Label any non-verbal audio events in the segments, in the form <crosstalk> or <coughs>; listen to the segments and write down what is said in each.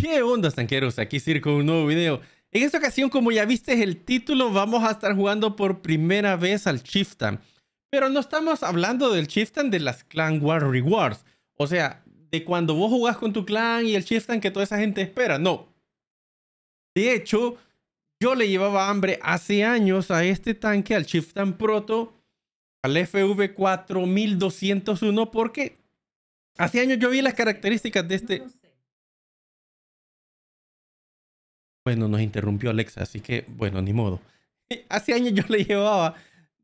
¿Qué onda, tanqueros? Aquí Circo, un nuevo video. En esta ocasión, como ya viste el título, vamos a estar jugando por primera vez al Chieftain. Pero no estamos hablando del Chieftain de las Clan War Rewards. O sea, de cuando vos jugás con tu clan y el Chieftain que toda esa gente espera. No. De hecho, yo le llevaba hambre hace años a este tanque, al Chieftain Proto, al FV4201, porque hace años yo vi las características de este... Bueno, nos interrumpió Alexa, así que bueno, ni modo. <laughs> Hace años yo le llevaba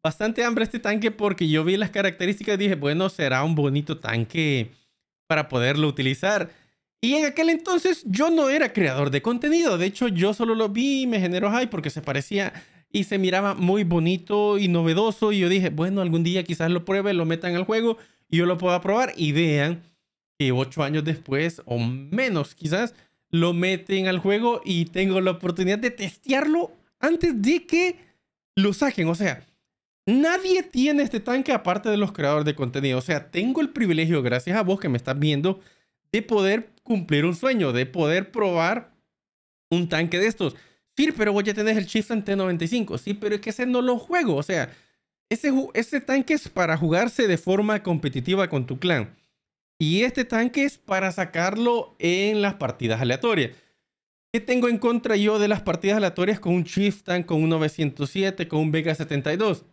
bastante hambre a este tanque porque yo vi las características y dije, bueno, será un bonito tanque para poderlo utilizar. Y en aquel entonces yo no era creador de contenido, de hecho yo solo lo vi y me generó hype porque se parecía y se miraba muy bonito y novedoso y yo dije, bueno, algún día quizás lo pruebe, lo metan al juego y yo lo pueda probar y vean que ocho años después o menos quizás lo meten al juego y tengo la oportunidad de testearlo antes de que lo saquen. O sea, nadie tiene este tanque aparte de los creadores de contenido. O sea, tengo el privilegio, gracias a vos que me estás viendo, de poder cumplir un sueño, de poder probar un tanque de estos. Sí, pero vos ya tenés el Chieftain T95. Sí, pero es que ese no lo juego. O sea, ese, ese tanque es para jugarse de forma competitiva con tu clan. Y este tanque es para sacarlo en las partidas aleatorias. ¿Qué tengo en contra yo de las partidas aleatorias con un Chieftain, con un 907, con un Vega 72?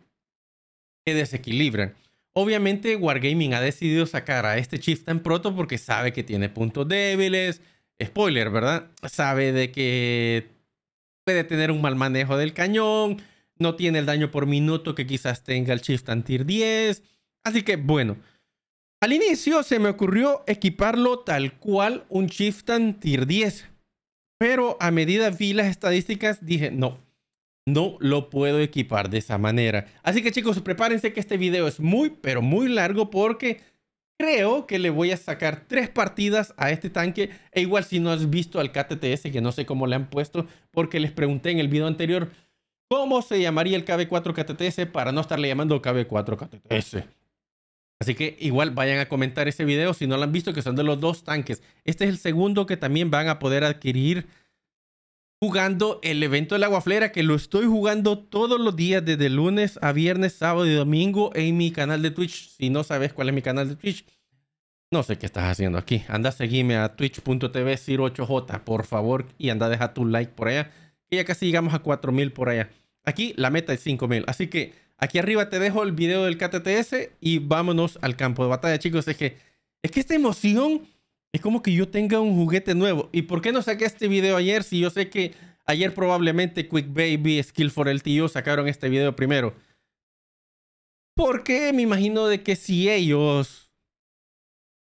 Que desequilibran. Obviamente Wargaming ha decidido sacar a este Chieftain Proto porque sabe que tiene puntos débiles. Spoiler, ¿verdad? Sabe de que puede tener un mal manejo del cañón, no tiene el daño por minuto que quizás tenga el Chieftain Tier 10. Así que bueno, al inicio se me ocurrió equiparlo tal cual un Chieftain Tier 10, pero a medida vi las estadísticas dije no, no lo puedo equipar de esa manera. Así que chicos, prepárense que este video es muy, pero muy largo porque creo que le voy a sacar tres partidas a este tanque. E igual si no has visto al KTTS, que no sé cómo le han puesto, porque les pregunté en el video anterior cómo se llamaría el KB4 KTTS para no estarle llamando KB4 KTTS. Así que igual vayan a comentar ese video si no lo han visto, que son de los dos tanques. Este es el segundo que también van a poder adquirir jugando el evento del la que lo estoy jugando todos los días, desde lunes a viernes, sábado y domingo en mi canal de Twitch. Si no sabes cuál es mi canal de Twitch, no sé qué estás haciendo aquí. Anda a a twitch.tv 08J, por favor, y anda deja tu like por allá, que ya casi llegamos a 4000 por allá. Aquí la meta es 5000, así que Aquí arriba te dejo el video del KTTS y vámonos al campo de batalla, chicos. Es que, es que esta emoción es como que yo tenga un juguete nuevo. ¿Y por qué no saqué este video ayer si yo sé que ayer probablemente Quick Baby, Skill for Tío sacaron este video primero? Porque me imagino de que si ellos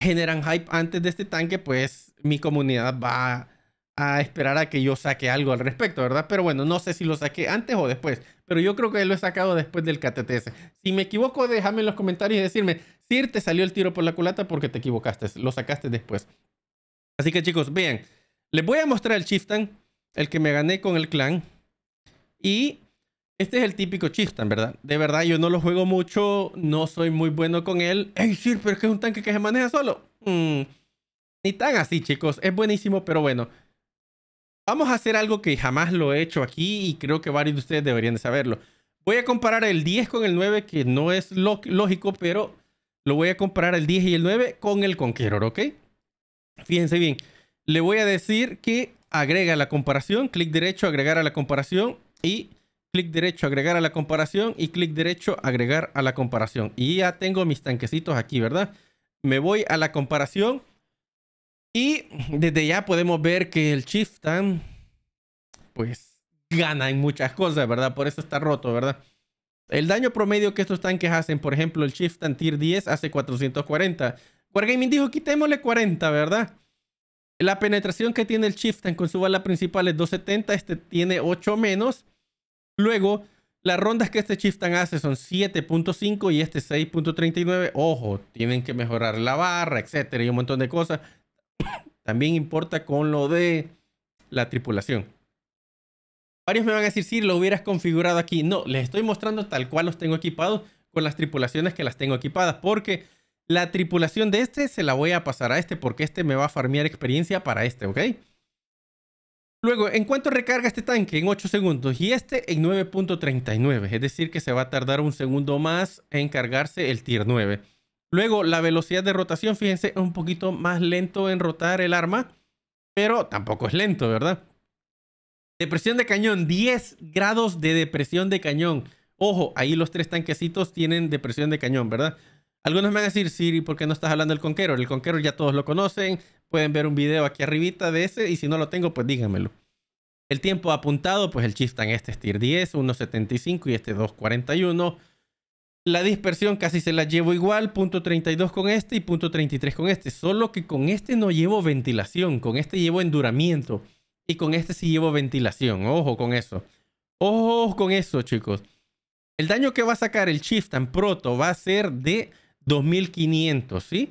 generan hype antes de este tanque, pues mi comunidad va a esperar a que yo saque algo al respecto, ¿verdad? Pero bueno, no sé si lo saqué antes o después pero yo creo que lo he sacado después del KTTS. Si me equivoco, déjame en los comentarios y decirme, Sir, te salió el tiro por la culata porque te equivocaste, lo sacaste después. Así que chicos, vean, les voy a mostrar el Chieftain, el que me gané con el clan. Y este es el típico Chieftain, ¿verdad? De verdad, yo no lo juego mucho, no soy muy bueno con él. ¡Ey, Sir, pero es que es un tanque que se maneja solo! Mm, ni tan así, chicos. Es buenísimo, pero bueno. Vamos a hacer algo que jamás lo he hecho aquí y creo que varios de ustedes deberían de saberlo. Voy a comparar el 10 con el 9, que no es lógico, pero lo voy a comparar el 10 y el 9 con el Conqueror, ¿ok? Fíjense bien. Le voy a decir que agrega la comparación, clic derecho, agregar a la comparación y clic derecho, agregar a la comparación y clic derecho, agregar a la comparación. Y ya tengo mis tanquecitos aquí, ¿verdad? Me voy a la comparación y desde ya podemos ver que el Chieftain, pues, gana en muchas cosas, ¿verdad? Por eso está roto, ¿verdad? El daño promedio que estos tanques hacen, por ejemplo, el Chieftain Tier 10 hace 440. Wargaming dijo, quitémosle 40, ¿verdad? La penetración que tiene el Chieftain con su bala principal es 270, este tiene 8 menos. Luego, las rondas que este Chieftain hace son 7.5 y este 6.39. Ojo, tienen que mejorar la barra, etcétera, y un montón de cosas. También importa con lo de la tripulación. Varios me van a decir, si lo hubieras configurado aquí. No, les estoy mostrando tal cual los tengo equipados con las tripulaciones que las tengo equipadas. Porque la tripulación de este se la voy a pasar a este porque este me va a farmear experiencia para este, ¿ok? Luego, ¿en cuanto recarga este tanque? En 8 segundos y este en 9.39. Es decir que se va a tardar un segundo más en cargarse el tier 9. Luego, la velocidad de rotación, fíjense, es un poquito más lento en rotar el arma, pero tampoco es lento, ¿verdad? Depresión de cañón, 10 grados de depresión de cañón. Ojo, ahí los tres tanquecitos tienen depresión de cañón, ¿verdad? Algunos me van a decir, Siri, ¿por qué no estás hablando del Conquero? El Conquero ya todos lo conocen, pueden ver un video aquí arribita de ese y si no lo tengo, pues díganmelo. El tiempo apuntado, pues el en este es tier 10, 1.75 y este 2.41. La dispersión casi se la llevo igual, punto 32 con este y punto 33 con este. Solo que con este no llevo ventilación, con este llevo enduramiento y con este sí llevo ventilación. Ojo con eso. Ojo con eso, chicos. El daño que va a sacar el Chieftain Proto va a ser de 2500, ¿sí?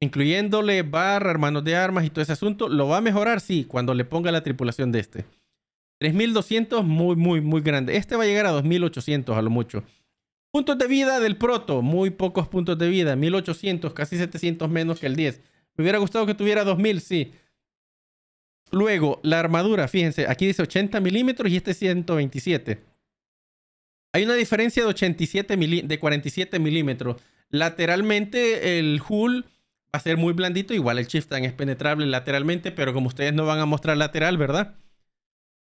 Incluyéndole barra, hermanos de armas y todo ese asunto. ¿Lo va a mejorar? Sí, cuando le ponga la tripulación de este. 3200, muy, muy, muy grande. Este va a llegar a 2800 a lo mucho. Puntos de vida del proto, muy pocos puntos de vida, 1800, casi 700 menos que el 10. Me hubiera gustado que tuviera 2000, sí. Luego, la armadura, fíjense, aquí dice 80 milímetros y este 127. Hay una diferencia de, 87 de 47 milímetros. Lateralmente el Hull va a ser muy blandito, igual el Chieftain es penetrable lateralmente, pero como ustedes no van a mostrar lateral, ¿verdad?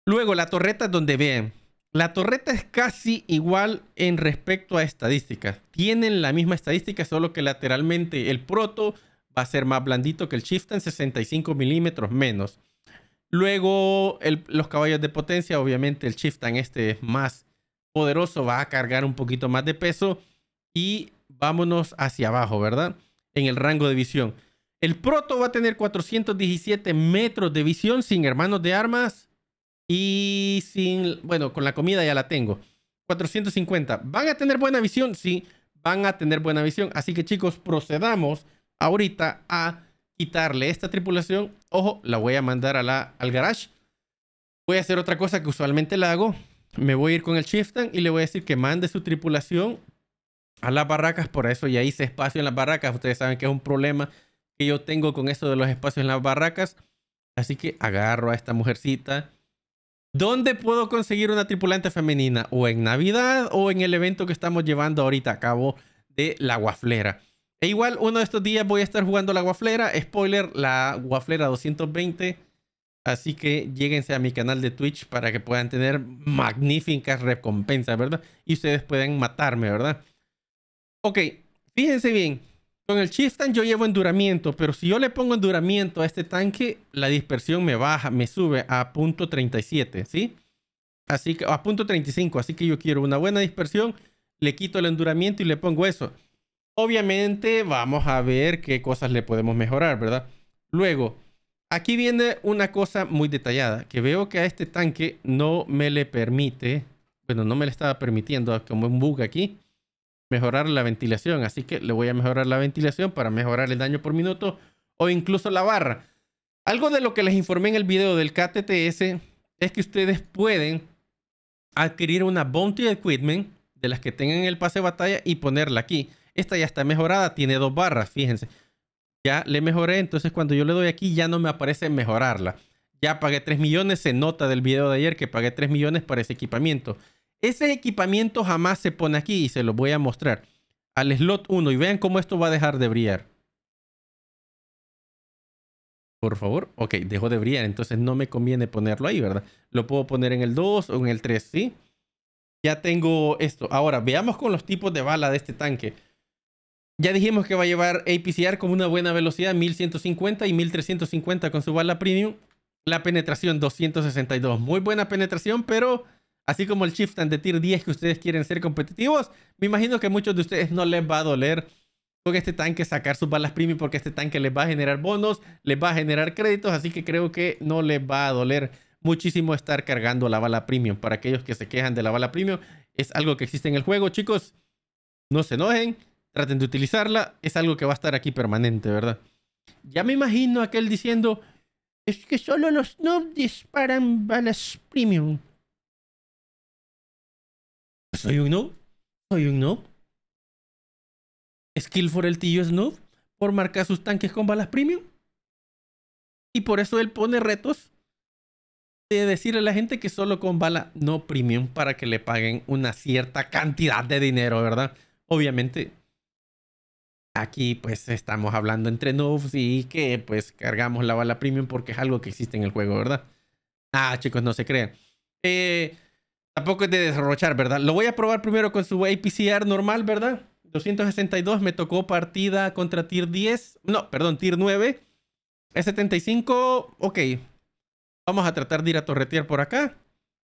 Luego, la torreta donde ven, la torreta es casi igual en respecto a estadísticas. Tienen la misma estadística, solo que lateralmente el proto va a ser más blandito que el en 65 milímetros menos. Luego los caballos de potencia, obviamente el Chieftain este es más poderoso, va a cargar un poquito más de peso y vámonos hacia abajo, ¿verdad? En el rango de visión. El proto va a tener 417 metros de visión sin hermanos de armas y sin, bueno, con la comida ya la tengo. 450. ¿Van a tener buena visión? Sí, van a tener buena visión. Así que chicos, procedamos ahorita a quitarle esta tripulación. Ojo, la voy a mandar a la, al garage. Voy a hacer otra cosa que usualmente la hago. Me voy a ir con el Shiftan y le voy a decir que mande su tripulación a las barracas. Por eso ya hice espacio en las barracas. Ustedes saben que es un problema que yo tengo con eso de los espacios en las barracas. Así que agarro a esta mujercita ¿Dónde puedo conseguir una tripulante femenina? O en Navidad o en el evento que estamos llevando ahorita a cabo de la guaflera. E igual, uno de estos días voy a estar jugando la guaflera. Spoiler, la guaflera 220. Así que lleguense a mi canal de Twitch para que puedan tener magníficas recompensas, ¿verdad? Y ustedes pueden matarme, ¿verdad? Ok, fíjense bien. Con el chistán yo llevo enduramiento, pero si yo le pongo enduramiento a este tanque, la dispersión me baja, me sube a punto 37, ¿sí? Así que, a punto 35, así que yo quiero una buena dispersión, le quito el enduramiento y le pongo eso. Obviamente vamos a ver qué cosas le podemos mejorar, ¿verdad? Luego, aquí viene una cosa muy detallada, que veo que a este tanque no me le permite, bueno, no me le estaba permitiendo, como un bug aquí, mejorar la ventilación. Así que le voy a mejorar la ventilación para mejorar el daño por minuto o incluso la barra. Algo de lo que les informé en el video del KTTS es que ustedes pueden adquirir una Bounty Equipment de las que tengan el pase de batalla y ponerla aquí. Esta ya está mejorada, tiene dos barras, fíjense. Ya le mejoré, entonces cuando yo le doy aquí ya no me aparece mejorarla. Ya pagué 3 millones, se nota del video de ayer que pagué 3 millones para ese equipamiento. Ese equipamiento jamás se pone aquí y se lo voy a mostrar al slot 1 y vean cómo esto va a dejar de brillar. Por favor. Ok, dejó de brillar, entonces no me conviene ponerlo ahí, ¿verdad? Lo puedo poner en el 2 o en el 3, ¿sí? Ya tengo esto. Ahora, veamos con los tipos de bala de este tanque. Ya dijimos que va a llevar APCR con una buena velocidad, 1150 y 1350 con su bala premium. La penetración 262. Muy buena penetración, pero Así como el shift de Tier 10 que ustedes quieren ser competitivos, me imagino que a muchos de ustedes no les va a doler con este tanque sacar sus balas premium porque este tanque les va a generar bonos, les va a generar créditos, así que creo que no les va a doler muchísimo estar cargando la bala premium. Para aquellos que se quejan de la bala premium, es algo que existe en el juego, chicos. No se enojen, traten de utilizarla, es algo que va a estar aquí permanente, ¿verdad? Ya me imagino aquel diciendo, es que solo los no disparan balas premium. Soy un no Soy un no Skill for el tío es noob por marcar sus tanques con balas premium. Y por eso él pone retos de decirle a la gente que solo con bala no premium para que le paguen una cierta cantidad de dinero, ¿verdad? Obviamente, aquí pues estamos hablando entre noobs y que pues cargamos la bala premium porque es algo que existe en el juego, ¿verdad? Ah, chicos, no se crean. Eh, Tampoco es de derrochar, ¿verdad? Lo voy a probar primero con su APCR normal, ¿verdad? 262 me tocó partida contra tier 10. No, perdón, tier 9. Es 75. Ok. Vamos a tratar de ir a torretear por acá.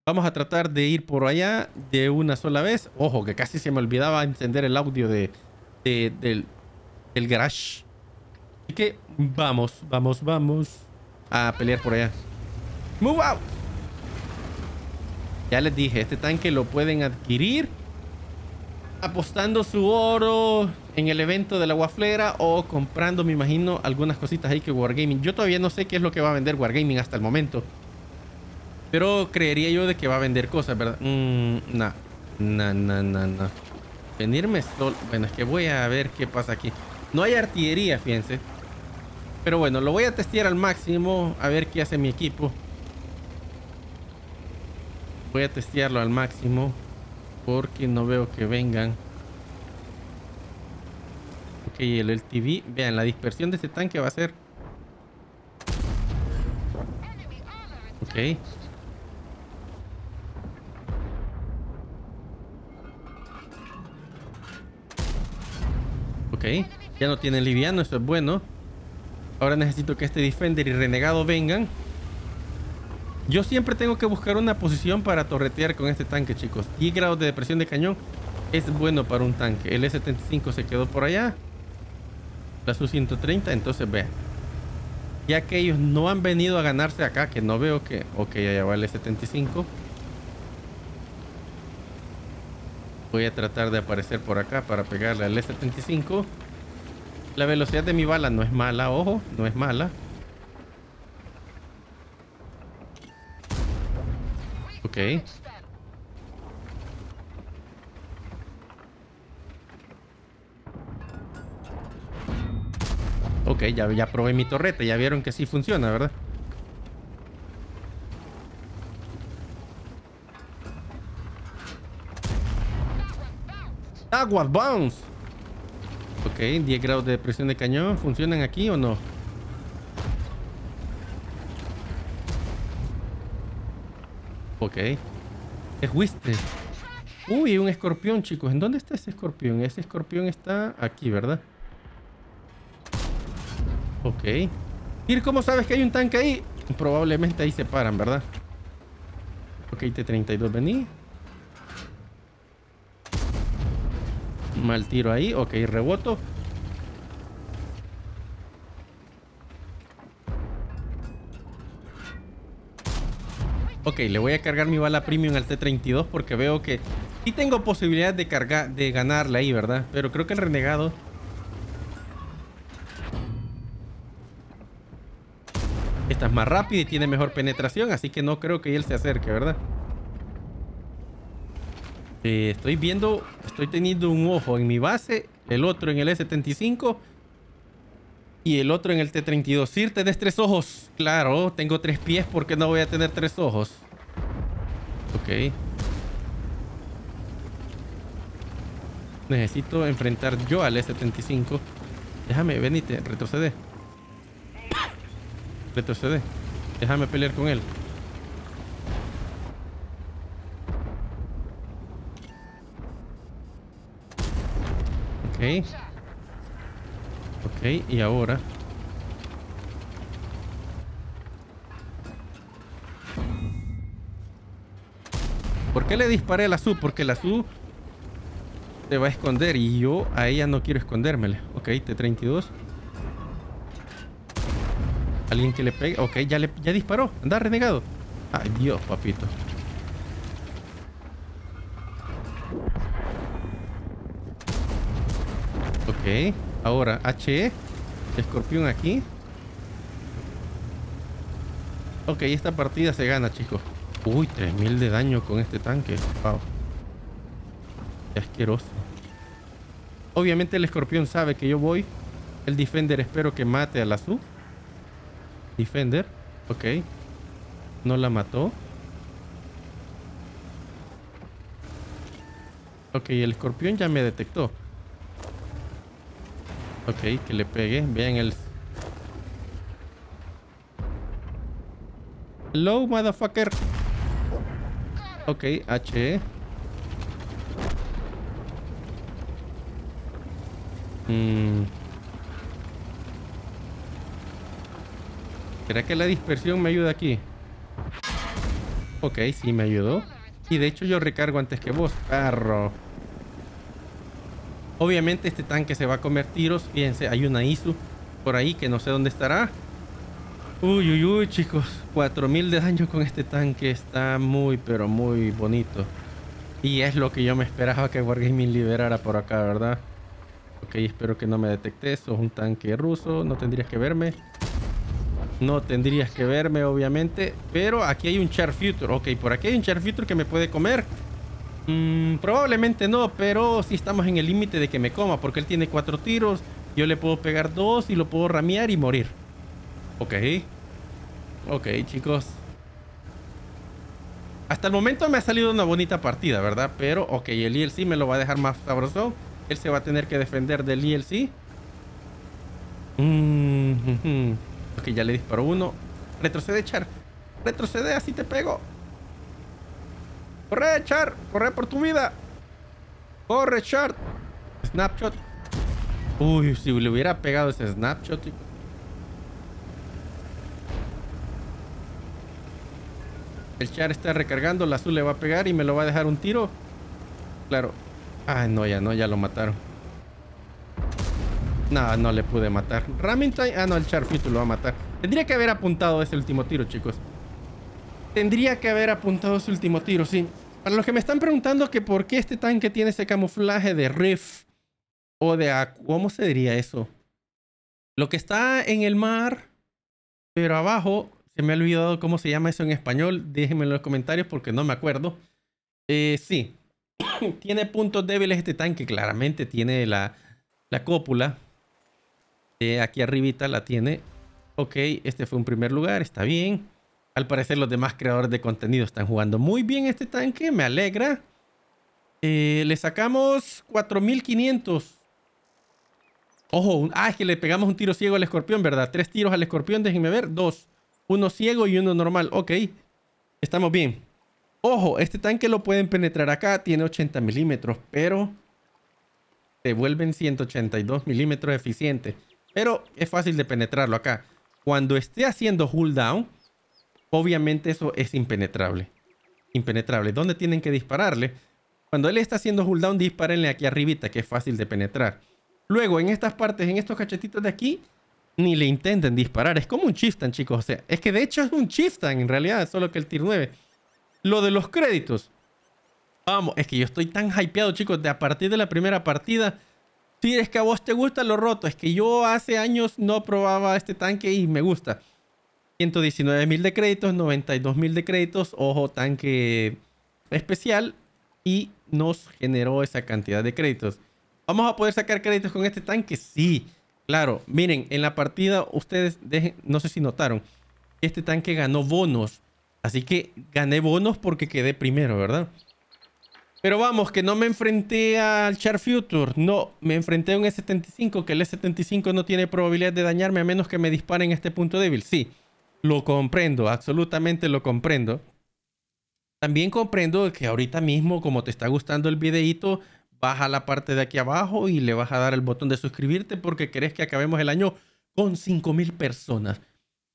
Vamos a tratar de ir por allá de una sola vez. Ojo, que casi se me olvidaba encender el audio de, del, del garage. Así que vamos, vamos, vamos a pelear por allá. Move out. Ya les dije, este tanque lo pueden adquirir apostando su oro en el evento de la guaflera o comprando, me imagino, algunas cositas ahí que Wargaming. Yo todavía no sé qué es lo que va a vender Wargaming hasta el momento. Pero creería yo de que va a vender cosas, ¿verdad? No, no, no, no no. Venirme solo... Bueno, es que voy a ver qué pasa aquí. No hay artillería, fíjense. Pero bueno, lo voy a testear al máximo a ver qué hace mi equipo. Voy a testearlo al máximo. Porque no veo que vengan. Ok, el, LTV Vean, la dispersión de este tanque va a ser... Ok. Ok. Ya no tiene liviano, eso es bueno. Ahora necesito que este Defender y Renegado vengan. Yo siempre tengo que buscar una posición para torretear con este tanque, chicos. Y grado de depresión de cañón es bueno para un tanque. El E-75 se quedó por allá. La Su-130, entonces vean. Ya que ellos no han venido a ganarse acá, que no veo que... Ok, allá va el E-75. Voy a tratar de aparecer por acá para pegarle al E-75. La velocidad de mi bala no es mala, ojo, no es mala. Ok. ya, ya probé mi torreta. Ya vieron que sí funciona, ¿verdad? Agua Bounce. Ok, 10 grados de presión de cañón. ¿Funcionan aquí o no? Ok. Es Wiste. Uy, un escorpión, chicos. ¿En dónde está ese escorpión? Ese escorpión está aquí, ¿verdad? Ok. ¿Ir cómo sabes que hay un tanque ahí? Probablemente ahí se paran, ¿verdad? Ok, T-32, vení. Mal tiro ahí. Ok, reboto. Ok, le voy a cargar mi bala premium al T-32 porque veo que sí tengo posibilidad de cargar, de ganarle ahí, ¿verdad? Pero creo que el renegado... Esta es más rápida y tiene mejor penetración, así que no creo que él se acerque, ¿verdad? Eh, estoy viendo, estoy teniendo un ojo en mi base, el otro en el S-75 y el otro en el T-32. Sir, ¿tenés tres ojos? Claro, tengo tres pies. ¿Por qué no voy a tener tres ojos? Ok. Necesito enfrentar yo al s 75 Déjame, ven y retrocede. Retrocede. Déjame pelear con él. Ok y ahora... ¿Por qué le disparé a la SU? Porque la azul se va a esconder y yo a ella no quiero escondérmela. Ok, T-32. Alguien que le pegue. Ok, ya, le, ya disparó. Anda, renegado. Ay, Dios, papito. Ok. Ahora, HE. Escorpión aquí. Ok, esta partida se gana, chicos. Uy, 3000 de daño con este tanque. Wow. Qué asqueroso. Obviamente el escorpión sabe que yo voy. El Defender espero que mate a la SU Defender. Ok. No la mató. Ok, el escorpión ya me detectó. Ok, que le pegue. Vean el... Hello, motherfucker. Ok, H. Mmm. ¿Será que la dispersión me ayuda aquí? Ok, sí me ayudó. Y de hecho yo recargo antes que vos, carro. Obviamente este tanque se va a comer tiros. Fíjense, hay una ISU por ahí que no sé dónde estará. Uy, uy, uy, chicos. 4000 de daño con este tanque. Está muy, pero muy bonito. Y es lo que yo me esperaba que Wargaming liberara por acá, ¿verdad? Ok, espero que no me Eso es un tanque ruso. No tendrías que verme. No tendrías que verme, obviamente. Pero aquí hay un Char Future. Ok, por aquí hay un Char Future que me puede comer. Mm, probablemente no, pero Si estamos en el límite de que me coma, porque él tiene cuatro tiros. Yo le puedo pegar dos y lo puedo ramear y morir. Ok. Ok, chicos. Hasta el momento me ha salido una bonita partida, ¿verdad? Pero, ok, el ELC me lo va a dejar más sabroso. Él se va a tener que defender del ELC. Mmm. ok, ya le disparó uno. Retrocede, Char. Retrocede, así te pego. ¡Corre, Char! ¡Corre por tu vida! ¡Corre, Char! Snapshot. Uy, si le hubiera pegado ese snapshot. El Char está recargando, la azul le va a pegar y me lo va a dejar un tiro. Claro. Ah, no, ya no, ya lo mataron. No, no le pude matar. Ramington... Ah, no, el Char, lo va a matar. Tendría que haber apuntado ese último tiro, chicos. Tendría que haber apuntado su último tiro, sí. Para los que me están preguntando que por qué este tanque tiene ese camuflaje de riff o de... ¿Cómo se diría eso? Lo que está en el mar, pero abajo, se me ha olvidado cómo se llama eso en español, déjenme en los comentarios porque no me acuerdo. Eh, sí, <coughs> tiene puntos débiles este tanque, claramente tiene la, la cópula. Eh, aquí arribita la tiene. Ok, este fue un primer lugar, está bien. Al parecer los demás creadores de contenido están jugando muy bien este tanque, me alegra. Eh, le sacamos 4500. Ojo, ah, es que le pegamos un tiro ciego al escorpión, ¿verdad? Tres tiros al escorpión, déjenme ver. Dos. Uno ciego y uno normal. Ok. Estamos bien. Ojo, este tanque lo pueden penetrar acá. Tiene 80 milímetros, pero... Se vuelven 182 milímetros eficientes. Pero es fácil de penetrarlo acá. Cuando esté haciendo hold down, obviamente eso es impenetrable. Impenetrable. ¿Dónde tienen que dispararle? Cuando él está haciendo cooldown, dispárenle aquí arribita, que es fácil de penetrar. Luego, en estas partes, en estos cachetitos de aquí, ni le intenten disparar. Es como un chistan chicos. O sea, es que de hecho es un chistan en realidad, solo que el tier 9. Lo de los créditos. Vamos, es que yo estoy tan hypeado, chicos, de a partir de la primera partida. Si es que a vos te gusta lo roto, es que yo hace años no probaba este tanque y me gusta. 119 mil de créditos, 92 mil de créditos, ojo, tanque especial y nos generó esa cantidad de créditos. ¿Vamos a poder sacar créditos con este tanque? Sí, claro. Miren, en la partida ustedes, dejen, no sé si notaron, este tanque ganó bonos. Así que gané bonos porque quedé primero, ¿verdad? Pero vamos, que no me enfrenté al Char Future. No, me enfrenté a un e s 75 que el e s 75 no tiene probabilidad de dañarme a menos que me disparen en este punto débil. Sí. Lo comprendo, absolutamente lo comprendo. También comprendo que ahorita mismo, como te está gustando el videíto, baja a la parte de aquí abajo y le vas a dar el botón de suscribirte porque crees que acabemos el año con 5000 personas.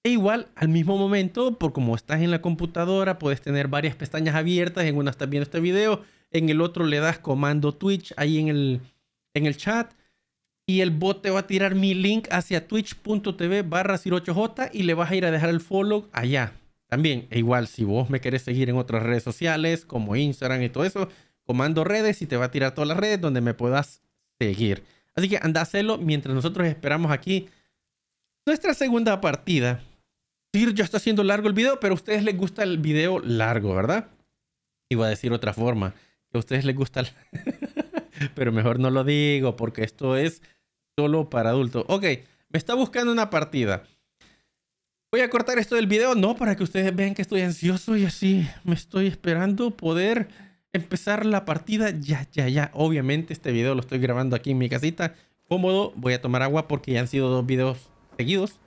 E igual, al mismo momento, por como estás en la computadora, puedes tener varias pestañas abiertas. En una estás viendo este video, en el otro le das comando Twitch ahí en el, en el chat y el bot te va a tirar mi link hacia twitch.tv barra 08j y le vas a ir a dejar el follow allá. También, e igual, si vos me querés seguir en otras redes sociales como Instagram y todo eso, comando redes y te va a tirar todas las redes donde me puedas seguir. Así que anda a mientras nosotros esperamos aquí nuestra segunda partida. Sir, ya está haciendo largo el video, pero a ustedes les gusta el video largo, ¿verdad? Iba a decir otra forma. Que a ustedes les gusta... El... <laughs> pero mejor no lo digo porque esto es Solo para adultos. Ok, me está buscando una partida. Voy a cortar esto del video, no para que ustedes vean que estoy ansioso y así me estoy esperando poder empezar la partida ya, ya, ya. Obviamente este video lo estoy grabando aquí en mi casita, cómodo. Voy a tomar agua porque ya han sido dos videos seguidos.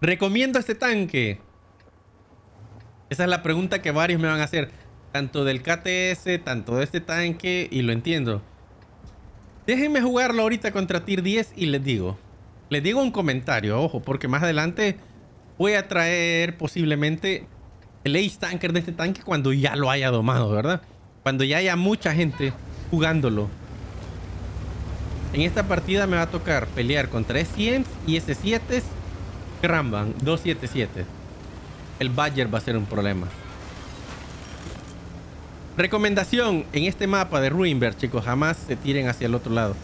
¿Recomiendo este tanque? Esa es la pregunta que varios me van a hacer tanto del KTS, tanto de este tanque, y lo entiendo. Déjenme jugarlo ahorita contra Tier 10 y les digo. Les digo un comentario, ojo, porque más adelante voy a traer posiblemente el Ace Tanker de este tanque cuando ya lo haya domado, ¿verdad? Cuando ya haya mucha gente jugándolo. En esta partida me va a tocar pelear contra S100 y S7s 277. El Badger va a ser un problema. Recomendación, en este mapa de Ruinberg, chicos, jamás se tiren hacia el otro lado.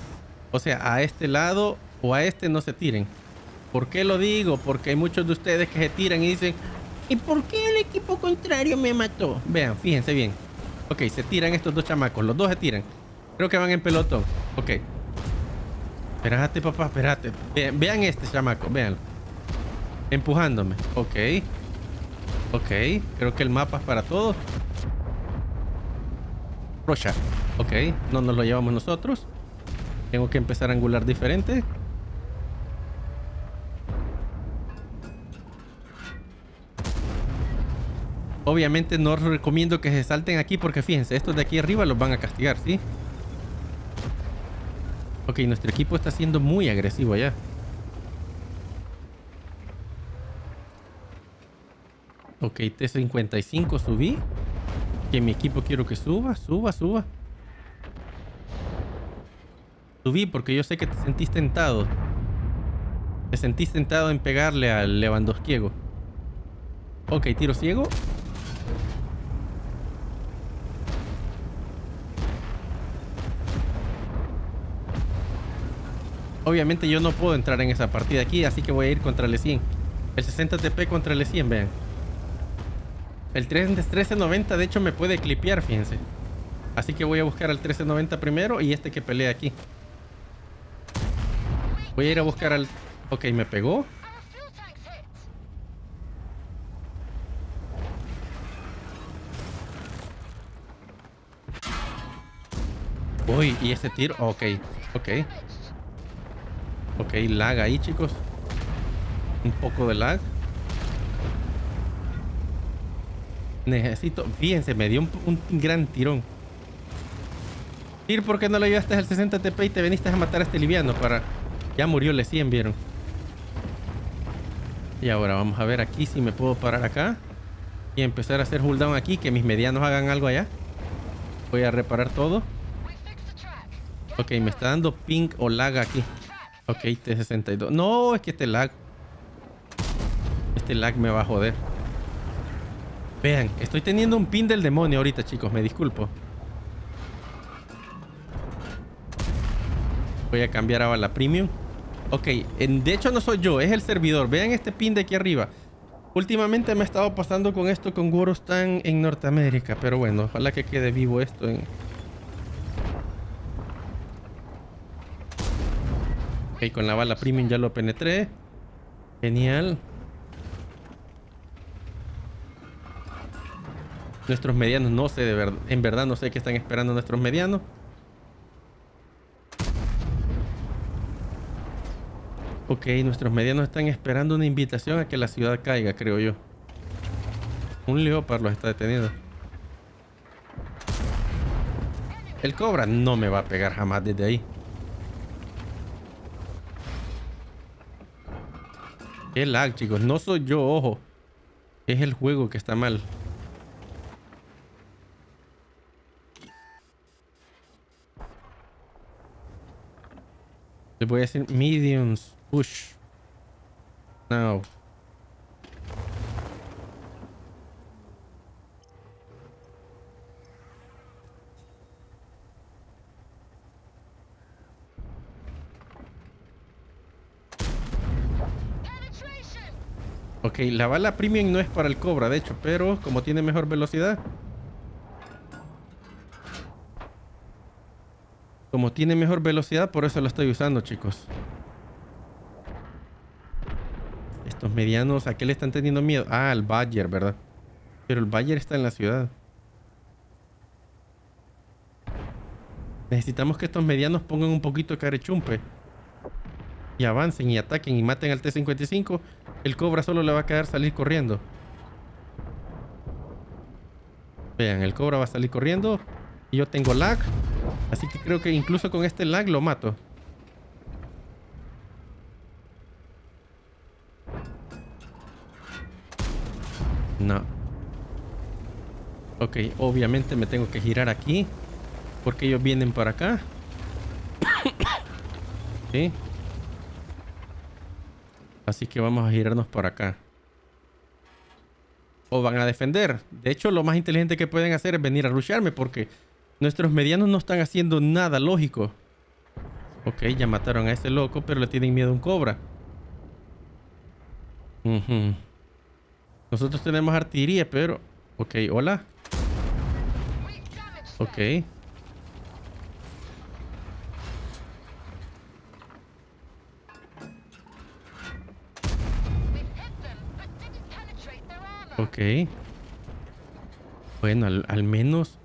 O sea, a este lado o a este no se tiren. ¿Por qué lo digo? Porque hay muchos de ustedes que se tiran y dicen, ¿y por qué el equipo contrario me mató? Vean, fíjense bien. Ok, se tiran estos dos chamacos, los dos se tiran. Creo que van en pelotón. Ok. Espérate, papá, espérate. Vean, este chamaco, vean. Empujándome. Ok. Ok, creo que el mapa es para todos. Rocha. Ok, no nos lo llevamos nosotros. Tengo que empezar a angular diferente. Obviamente no recomiendo que se salten aquí porque fíjense, estos de aquí arriba los van a castigar, ¿sí? Ok, nuestro equipo está siendo muy agresivo allá. Ok, T55 subí que mi equipo quiero que suba, suba, suba. Subí porque yo sé que te sentís tentado. Te sentís tentado en pegarle al Lewandowski. Ok, tiro ciego. Obviamente yo no puedo entrar en esa partida aquí, así que voy a ir contra el 100. El 60 TP contra el 100, vean. El 1390 de hecho me puede clipear, fíjense. Así que voy a buscar al 1390 primero y este que pelea aquí. Voy a ir a buscar al... Ok, me pegó. Uy, y ese tiro... Ok, ok. Ok, lag ahí, chicos. Un poco de lag. Necesito... Fíjense, me dio un, gran tirón. Ir, ¿por qué no le ayudaste al 60 TP y te viniste a matar a este liviano para... Ya murió le 100, ¿vieron? Y ahora vamos a ver aquí si me puedo parar acá. Y empezar a hacer hold aquí, que mis medianos hagan algo allá. Voy a reparar todo. Ok, me está dando ping o lag aquí. Ok, T62. No, es que este lag... Este lag me va a joder. Vean, estoy teniendo un pin del demonio ahorita, chicos. Me disculpo. Voy a cambiar a bala premium. Ok, de hecho no soy yo, es el servidor. Vean este pin de aquí arriba. Últimamente me ha estado pasando con esto con Gorostan en Norteamérica. Pero bueno, ojalá que quede vivo esto en... Ok, con la bala premium ya lo penetré. Genial. Nuestros medianos, no sé, de verdad, en verdad no sé qué están esperando nuestros medianos. Ok, nuestros medianos están esperando una invitación a que la ciudad caiga, creo yo. Un leopard los está deteniendo. El cobra no me va a pegar jamás desde ahí. Qué lag, chicos. No soy yo, ojo. Es el juego que está mal. Le voy a decir mediums push. No. Ok, la bala premium no es para el cobra, de hecho, pero como tiene mejor velocidad, Como tiene mejor velocidad, por eso lo estoy usando, chicos. Estos medianos, ¿a qué le están teniendo miedo? Ah, al Bayer, ¿verdad? Pero el Bayer está en la ciudad. Necesitamos que estos medianos pongan un poquito de carechumpe. Y avancen y ataquen y maten al T-55. El Cobra solo le va a quedar salir corriendo. Vean, el Cobra va a salir corriendo. Y yo tengo lag. Así que creo que incluso con este lag lo mato. No. Ok, obviamente me tengo que girar aquí. Porque ellos vienen para acá. <coughs> ¿Sí? Así que vamos a girarnos por acá. O van a defender. De hecho, lo más inteligente que pueden hacer es venir a rushearme porque Nuestros medianos no están haciendo nada lógico. Ok, ya mataron a ese loco, pero le tienen miedo a un cobra. Nosotros tenemos artillería, pero... Ok, hola. Ok. Ok. Bueno, al menos...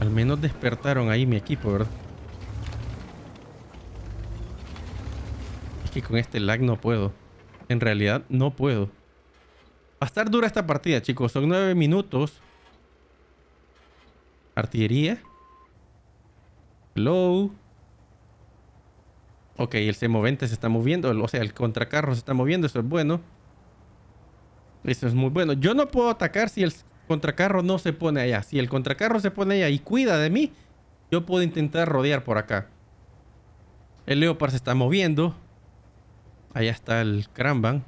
Al menos despertaron ahí mi equipo, ¿verdad? Es que con este lag no puedo. En realidad no puedo. Va a estar dura esta partida, chicos. Son nueve minutos. Artillería. Low. Ok, el c Movente se está moviendo. O sea, el contracarro se está moviendo. Eso es bueno. Eso es muy bueno. Yo no puedo atacar si el contracarro no se pone allá. Si el contracarro se pone allá y cuida de mí, yo puedo intentar rodear por acá. El Leopard se está moviendo. Allá está el Cranban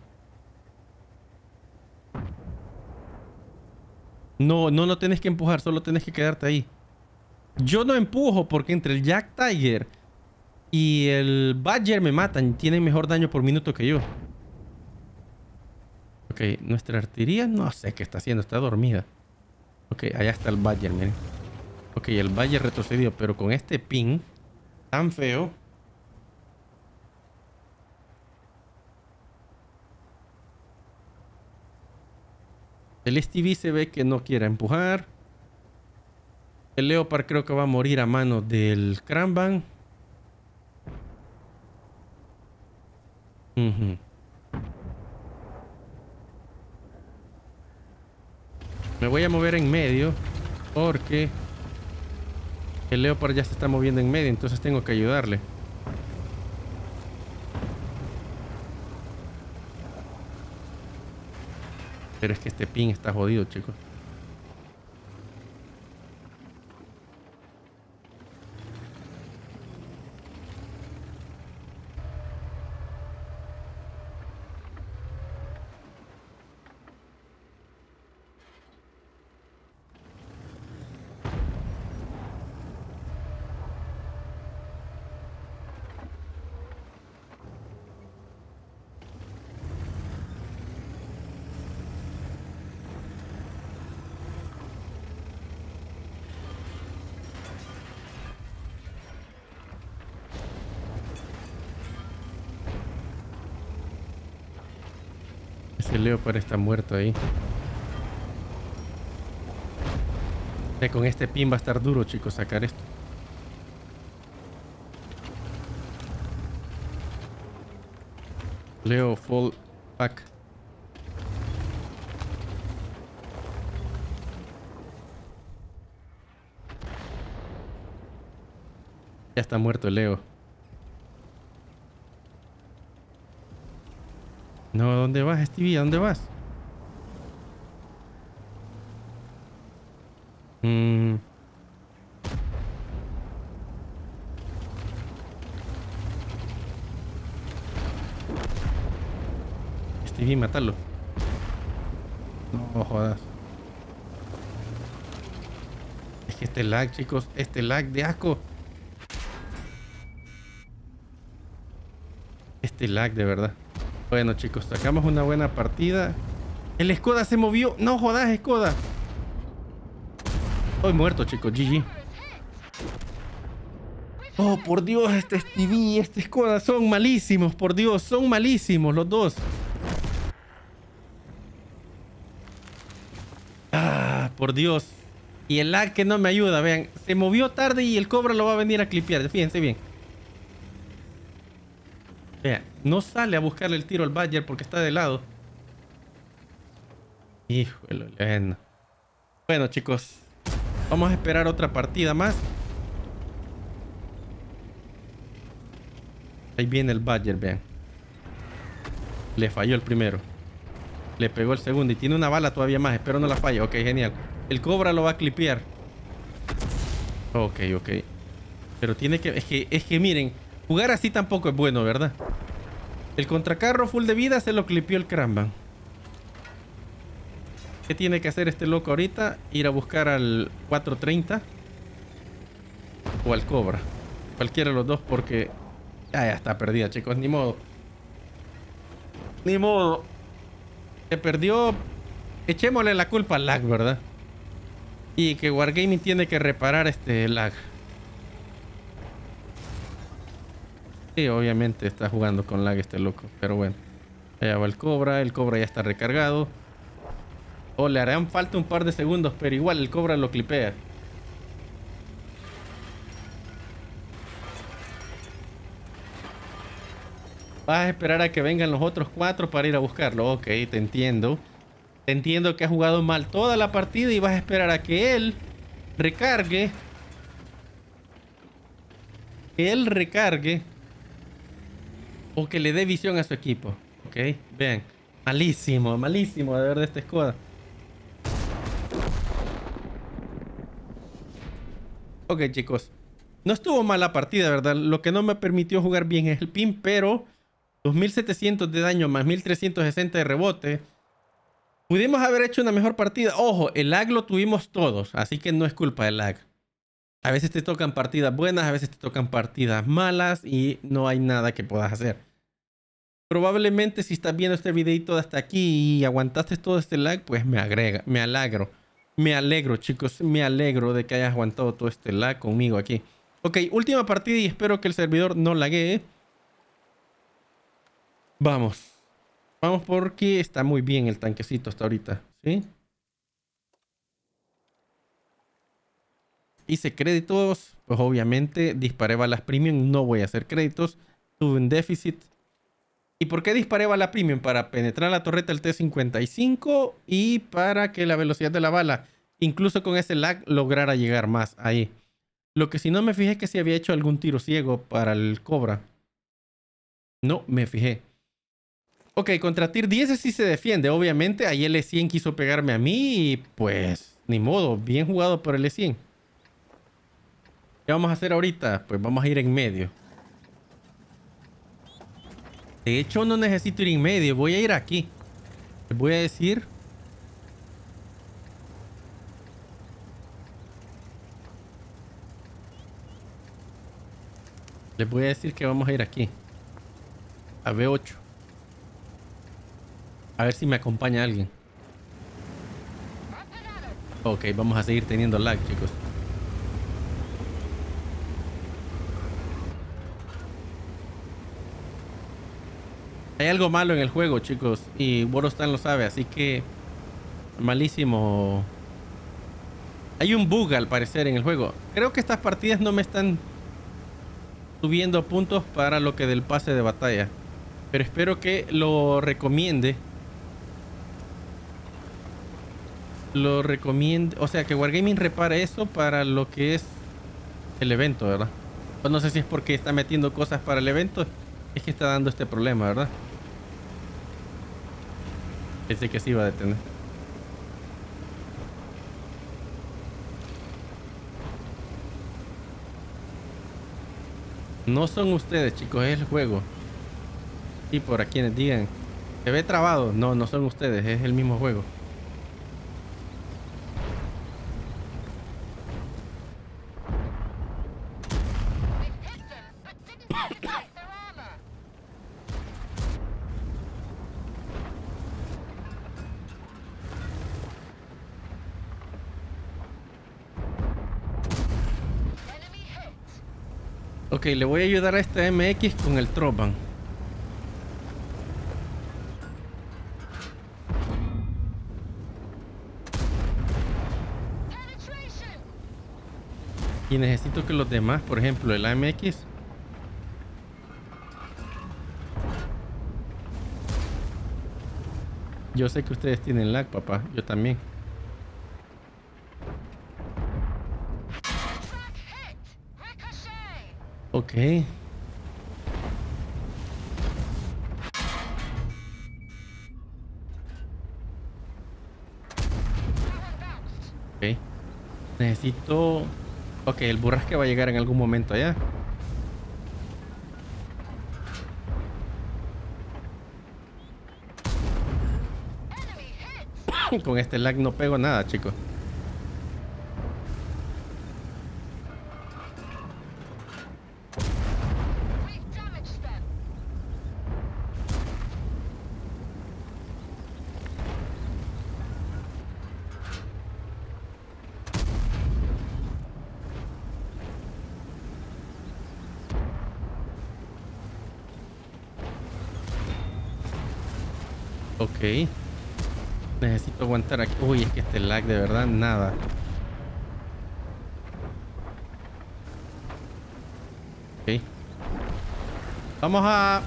No, no lo tenés que empujar, solo tenés que quedarte ahí. Yo no empujo porque entre el Jack Tiger y el Badger me matan. Tienen mejor daño por minuto que yo. Ok, nuestra artería no sé qué está haciendo, está dormida. Ok, allá está el Bayer, miren. Ok, el Bayer retrocedió, pero con este ping tan feo. El STV se ve que no quiere empujar. El Leopard creo que va a morir a mano del Cranban. Me voy a mover en medio porque el Leopard ya se está moviendo en medio, entonces tengo que ayudarle. Pero es que este pin está jodido, chicos. Ese parece está muerto ahí. Con este pin va a estar duro, chicos, sacar esto. Leo Fall Pack. Ya está muerto Leo. dónde vas, Stevie? dónde vas? Mm. Stevie, matarlo. No jodas. Es que este lag, chicos, este lag de asco. Este lag de verdad. Bueno, chicos, sacamos una buena partida. El Escoda se movió. No jodas, Escoda. Estoy muerto, chicos. GG. Oh, por Dios, este Stevie y este Escoda son malísimos. Por Dios, son malísimos los dos. Ah, por Dios. Y el lag que no me ayuda, vean. Se movió tarde y el cobra lo va a venir a clipear. Fíjense bien no sale a buscarle el tiro al Badger porque está de lado. Híjole, bueno. Bueno, chicos. Vamos a esperar otra partida más. Ahí viene el Badger, vean. Le falló el primero. Le pegó el segundo y tiene una bala todavía más. Espero no la falle. Ok, genial. El Cobra lo va a clipear. Ok, ok. Pero tiene que... Es que, es que miren. Jugar así tampoco es bueno, ¿verdad? El contracarro full de vida se lo clipió el Kramban. ¿Qué tiene que hacer este loco ahorita? Ir a buscar al 430 o al Cobra. Cualquiera de los dos porque... ya está perdida, chicos. Ni modo. Ni modo. Se perdió... Echémosle la culpa al lag, ¿verdad? Y que Wargaming tiene que reparar este lag. Sí, obviamente está jugando con lag este loco, pero bueno. Allá va el Cobra, el Cobra ya está recargado. O le harán falta un par de segundos, pero igual el Cobra lo clipea. Vas a esperar a que vengan los otros cuatro para ir a buscarlo. Ok, te entiendo. Te entiendo que has jugado mal toda la partida y vas a esperar a que él recargue. Que él recargue o que le dé visión a su equipo. Ok, vean. Malísimo, malísimo de ver de esta escuadra. Ok, chicos. No estuvo mala partida, ¿verdad? Lo que no me permitió jugar bien es el pin, pero 2700 de daño más 1360 de rebote. Pudimos haber hecho una mejor partida. Ojo, el lag lo tuvimos todos, así que no es culpa del lag. A veces te tocan partidas buenas, a veces te tocan partidas malas y no hay nada que puedas hacer. Probablemente si estás viendo este videito hasta aquí y aguantaste todo este lag, pues me agrega, me alegro. Me alegro, chicos, me alegro de que hayas aguantado todo este lag conmigo aquí. Ok, última partida y espero que el servidor no laguee. Vamos. Vamos porque está muy bien el tanquecito hasta ahorita, ¿sí? Hice créditos, pues obviamente disparé balas premium, no voy a hacer créditos. Tuve un déficit. ¿Y por qué disparé balas premium? Para penetrar la torreta del T-55 y para que la velocidad de la bala, incluso con ese lag, lograra llegar más ahí. Lo que si no me fijé es que si había hecho algún tiro ciego para el Cobra. No me fijé. Ok, contra Tier 10 sí se defiende. Obviamente, ahí el E100 quiso pegarme a mí y pues ni modo, bien jugado por el E100. ¿Qué vamos a hacer ahorita? Pues vamos a ir en medio. De hecho, no necesito ir en medio. Voy a ir aquí. Les voy a decir... Les voy a decir que vamos a ir aquí. A B8. A ver si me acompaña alguien. Ok, vamos a seguir teniendo lag, chicos. Hay algo malo en el juego, chicos. Y Borostan lo sabe, así que... Malísimo. Hay un bug al parecer en el juego. Creo que estas partidas no me están subiendo puntos para lo que del pase de batalla. Pero espero que lo recomiende. Lo recomiende. O sea, que Wargaming repara eso para lo que es el evento, ¿verdad? no sé si es porque está metiendo cosas para el evento. Es que está dando este problema, ¿verdad? que se iba a detener. No son ustedes, chicos, es el juego. Y por aquí quienes digan, se ve trabado. No, no son ustedes, es el mismo juego. le voy a ayudar a este MX con el Tropan. Y necesito que los demás, por ejemplo, el AMX. Yo sé que ustedes tienen lag, papá. Yo también. Ok. Necesito... Ok, el burrasque va a llegar en algún momento allá. <laughs> Con este lag no pego nada, chicos. El este lag de verdad nada. Ok. Vamos a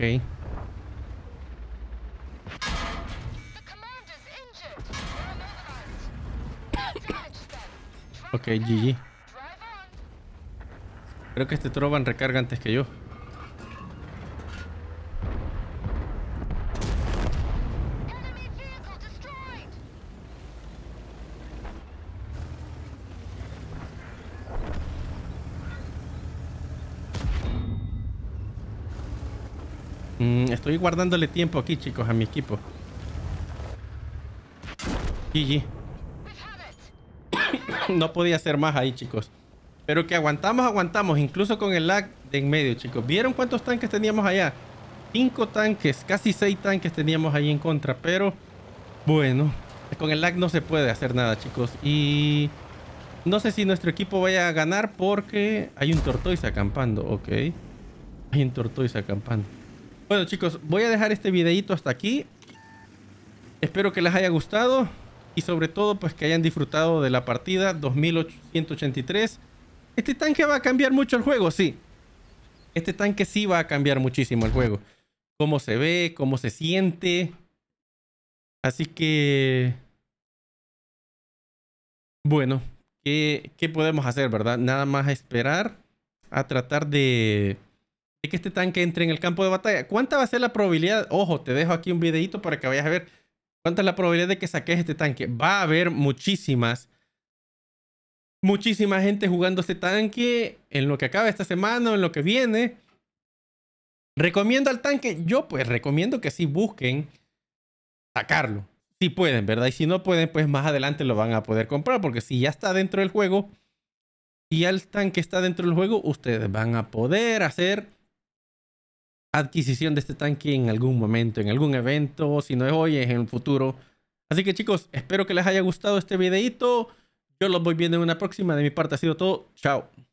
Ok. Ok, GG. Creo que este Trovan recarga antes que yo. guardándole tiempo aquí, chicos, a mi equipo. GG. <coughs> no podía hacer más ahí, chicos. Pero que aguantamos, aguantamos. Incluso con el lag de en medio, chicos. ¿Vieron cuántos tanques teníamos allá? Cinco tanques, casi seis tanques teníamos ahí en contra. Pero, bueno, con el lag no se puede hacer nada, chicos. Y no sé si nuestro equipo vaya a ganar porque hay un tortoise acampando. Ok. Hay un tortoise acampando. Bueno chicos, voy a dejar este videito hasta aquí. Espero que les haya gustado y sobre todo pues que hayan disfrutado de la partida 2883. Este tanque va a cambiar mucho el juego, sí. Este tanque sí va a cambiar muchísimo el juego. Cómo se ve, cómo se siente. Así que... Bueno, ¿qué, qué podemos hacer, verdad? Nada más esperar a tratar de de que este tanque entre en el campo de batalla. ¿Cuánta va a ser la probabilidad? Ojo, te dejo aquí un videito para que vayas a ver cuánta es la probabilidad de que saques este tanque. Va a haber muchísimas, muchísima gente jugando este tanque en lo que acaba esta semana o en lo que viene. ¿Recomiendo al tanque? Yo pues recomiendo que sí busquen sacarlo. Si pueden, ¿verdad? Y si no pueden, pues más adelante lo van a poder comprar. Porque si ya está dentro del juego, si ya el tanque está dentro del juego, ustedes van a poder hacer adquisición de este tanque en algún momento, en algún evento, si no es hoy, es en el futuro. Así que chicos, espero que les haya gustado este videito. Yo los voy viendo en una próxima. De mi parte ha sido todo. Chao.